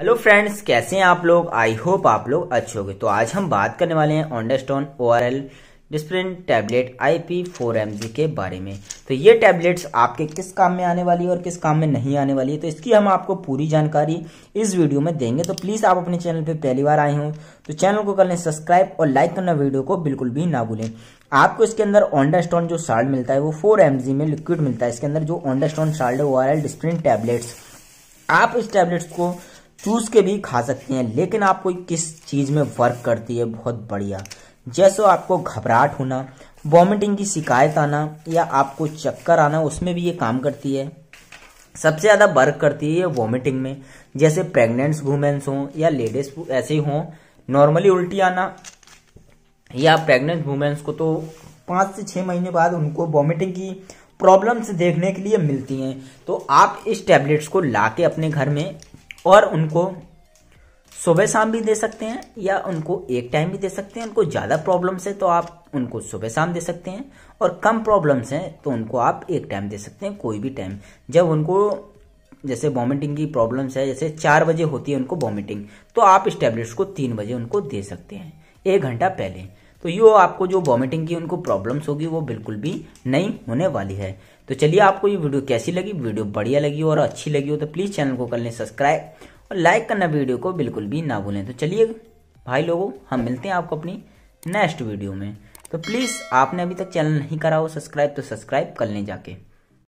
hello friends कैसे हैं आप लोग आई होप आप लोग अच्छे होंगे तो आज हम बात करने वाले हैं ondansetron O R L Disprin tablet I P four M G के बारे में तो ये टैबलेट्स आपके किस काम में आने वाली है और किस काम में नहीं आने वाली है तो इसकी हम आपको पूरी जानकारी इस वीडियो में देंगे तो प्लीज़ आप अपने चैनल पे पहली बार आए हों तो चैनल को कर लें सब्सक्राइब और लाइक करना वीडियो को बिल्कुल भी ना भूलें आपको इसके अंदर ऑन्डास्टोन जो साल्ट मिलता है वो फोर एम जी में लिक्विड मिलता है इसके अंदर जो ऑनडास्टोन साल्ट है O R L Disprin tablets आप इस टैबलेट्स को चूस के भी खा सकते हैं लेकिन आपको किस चीज़ में वर्क करती है बहुत बढ़िया जैसे आपको घबराहट होना वॉमिटिंग की शिकायत आना या आपको चक्कर आना उसमें भी ये काम करती है सबसे ज़्यादा वर्क करती है वॉमिटिंग में जैसे प्रेगनेंट वुमेन्स हों या लेडीज ऐसे हों नॉर्मली उल्टी आना या प्रेग्नेंट वुमेन्स को तो पांच से छह महीने बाद उनको वॉमिटिंग की प्रॉब्लम्स देखने के लिए मिलती हैं तो आप इस टैबलेट्स को लाके अपने घर में और उनको सुबह शाम भी दे सकते हैं या उनको एक टाइम भी दे सकते हैं उनको ज़्यादा प्रॉब्लम्स है तो आप उनको सुबह शाम दे सकते हैं और कम प्रॉब्लम्स हैं तो उनको आप एक टाइम दे सकते हैं कोई भी टाइम जब उनको जैसे वॉमिटिंग की प्रॉब्लम्स है जैसे चार बजे होती है उनको वॉमिटिंग तो आप इस टैबलेट्स को तीन बजे उनको दे सकते हैं एक घंटा पहले तो ये आपको जो वॉमिटिंग की उनको प्रॉब्लम्स होगी वो बिल्कुल भी नहीं होने वाली है तो चलिए आपको ये वीडियो कैसी लगी वीडियो बढ़िया लगी हो और अच्छी लगी हो तो प्लीज़ चैनल को कर लें सब्सक्राइब और लाइक करना वीडियो को बिल्कुल भी ना भूलें तो चलिए भाई लोगों हम मिलते हैं आपको अपनी नेक्स्ट वीडियो में तो प्लीज़ आपने अभी तक चैनल नहीं करा हो सब्सक्राइब तो सब्सक्राइब कर लें जाके